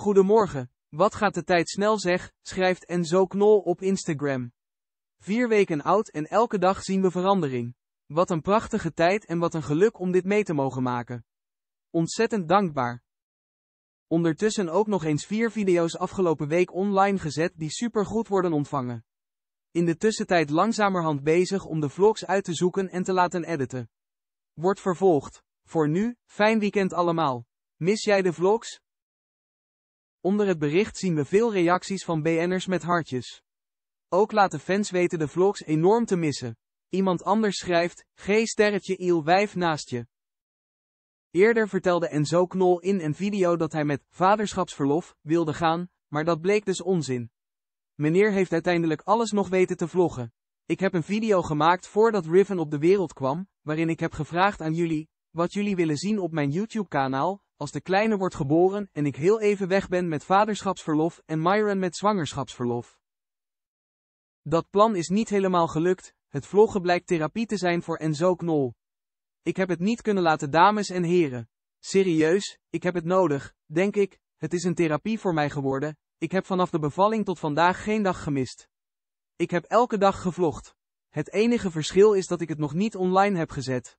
Goedemorgen, wat gaat de tijd snel zeg, schrijft Enzo Knol op Instagram. Vier weken oud en elke dag zien we verandering. Wat een prachtige tijd en wat een geluk om dit mee te mogen maken. Ontzettend dankbaar. Ondertussen ook nog eens vier video's afgelopen week online gezet die supergoed worden ontvangen. In de tussentijd langzamerhand bezig om de vlogs uit te zoeken en te laten editen. Wordt vervolgd. Voor nu, fijn weekend allemaal. Mis jij de vlogs? Onder het bericht zien we veel reacties van BN'ers met hartjes. Ook laten fans weten de vlogs enorm te missen. Iemand anders schrijft, G sterretje iel wijf naast je. Eerder vertelde Enzo Knol in een video dat hij met vaderschapsverlof wilde gaan, maar dat bleek dus onzin. Meneer heeft uiteindelijk alles nog weten te vloggen. Ik heb een video gemaakt voordat Riven op de wereld kwam, waarin ik heb gevraagd aan jullie, wat jullie willen zien op mijn YouTube kanaal, als de kleine wordt geboren en ik heel even weg ben met vaderschapsverlof en Myron met zwangerschapsverlof. Dat plan is niet helemaal gelukt, het vloggen blijkt therapie te zijn voor Enzo Knol. Ik heb het niet kunnen laten dames en heren. Serieus, ik heb het nodig, denk ik, het is een therapie voor mij geworden, ik heb vanaf de bevalling tot vandaag geen dag gemist. Ik heb elke dag gevlogd. Het enige verschil is dat ik het nog niet online heb gezet.